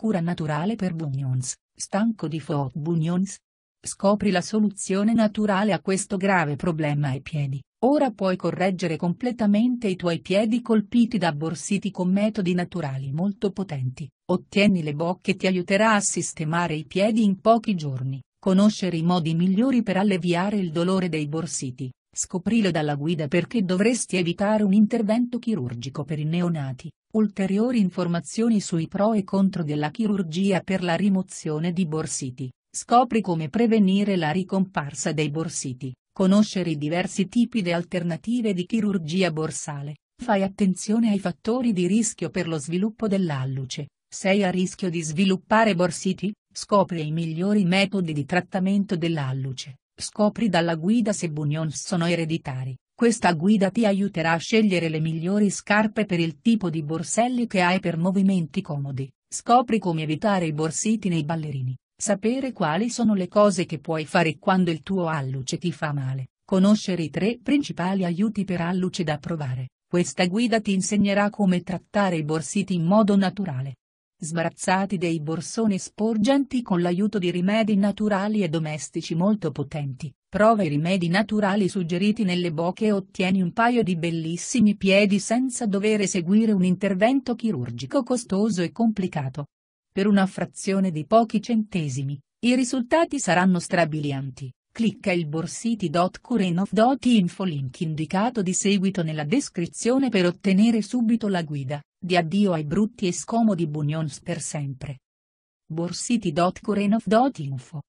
Cura naturale per Bunions, stanco di Fo Bunions? Scopri la soluzione naturale a questo grave problema ai piedi. Ora puoi correggere completamente i tuoi piedi colpiti da borsiti con metodi naturali molto potenti. Ottieni le bocche ti aiuterà a sistemare i piedi in pochi giorni. Conoscere i modi migliori per alleviare il dolore dei borsiti. Scoprilo dalla guida perché dovresti evitare un intervento chirurgico per i neonati. Ulteriori informazioni sui pro e contro della chirurgia per la rimozione di borsiti. Scopri come prevenire la ricomparsa dei borsiti, conoscere i diversi tipi di alternative di chirurgia borsale. Fai attenzione ai fattori di rischio per lo sviluppo dell'alluce. Sei a rischio di sviluppare borsiti? Scopri i migliori metodi di trattamento dell'alluce Scopri dalla guida se bunions sono ereditari. Questa guida ti aiuterà a scegliere le migliori scarpe per il tipo di borselli che hai per movimenti comodi. Scopri come evitare i borsiti nei ballerini. Sapere quali sono le cose che puoi fare quando il tuo alluce ti fa male. Conoscere i tre principali aiuti per alluce da provare. Questa guida ti insegnerà come trattare i borsiti in modo naturale sbarazzati dei borsoni sporgenti con l'aiuto di rimedi naturali e domestici molto potenti. Prova i rimedi naturali suggeriti nelle bocche e ottieni un paio di bellissimi piedi senza dover eseguire un intervento chirurgico costoso e complicato. Per una frazione di pochi centesimi, i risultati saranno strabilianti. Clicca il borsiti.curenof.info link indicato di seguito nella descrizione per ottenere subito la guida. Di addio ai brutti e scomodi bunions per sempre. Borsiti.curenov.info